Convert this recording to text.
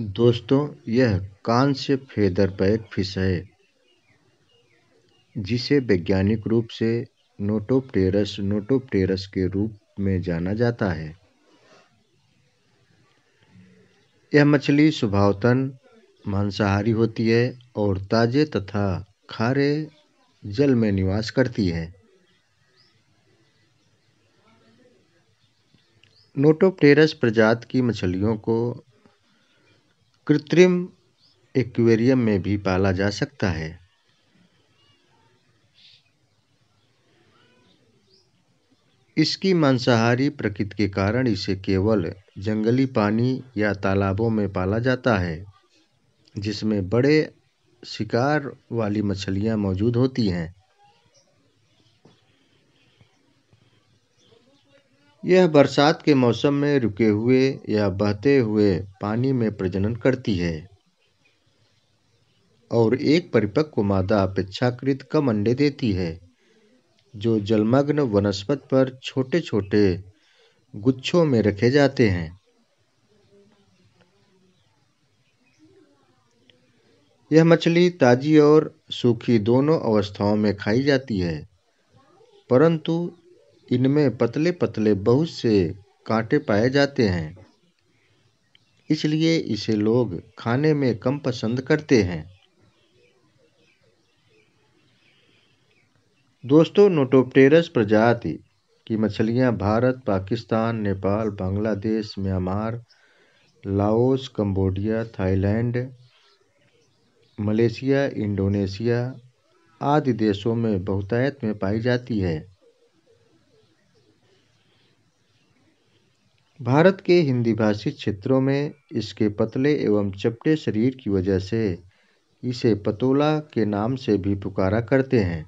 दोस्तों यह कांस्य फेदरबैक फिश है जिसे वैज्ञानिक रूप से नोटोप्टेरस नोटोप्टेरस के रूप में जाना जाता है यह मछली स्वभावतन मांसाहारी होती है और ताजे तथा खारे जल में निवास करती है नोटोप्टेरस प्रजात की मछलियों को कृत्रिम एक्वेरियम में भी पाला जा सकता है इसकी मांसाहारी प्रकृति के कारण इसे केवल जंगली पानी या तालाबों में पाला जाता है जिसमें बड़े शिकार वाली मछलियाँ मौजूद होती हैं यह बरसात के मौसम में रुके हुए या बहते हुए पानी में प्रजनन करती है और एक परिपक्व मादा अपेक्षाकृत कम अंडे देती है जो जलमग्न वनस्पति पर छोटे छोटे गुच्छों में रखे जाते हैं यह मछली ताजी और सूखी दोनों अवस्थाओं में खाई जाती है परंतु इनमें पतले पतले बहुत से कांटे पाए जाते हैं इसलिए इसे लोग खाने में कम पसंद करते हैं दोस्तों नोटोप्टेरस प्रजाति की मछलियां Bharat Pakistan Nepal Bangladesh Myanmar Laos Cambodia Thailand Malaysia Indonesia आदि देशों में बहुतायत में पाई जाती है भारत के हिंदी भाषी क्षेत्रों में इसके पतले एवं चपटे शरीर की वजह से इसे पतोला के नाम से भी पुकारा करते हैं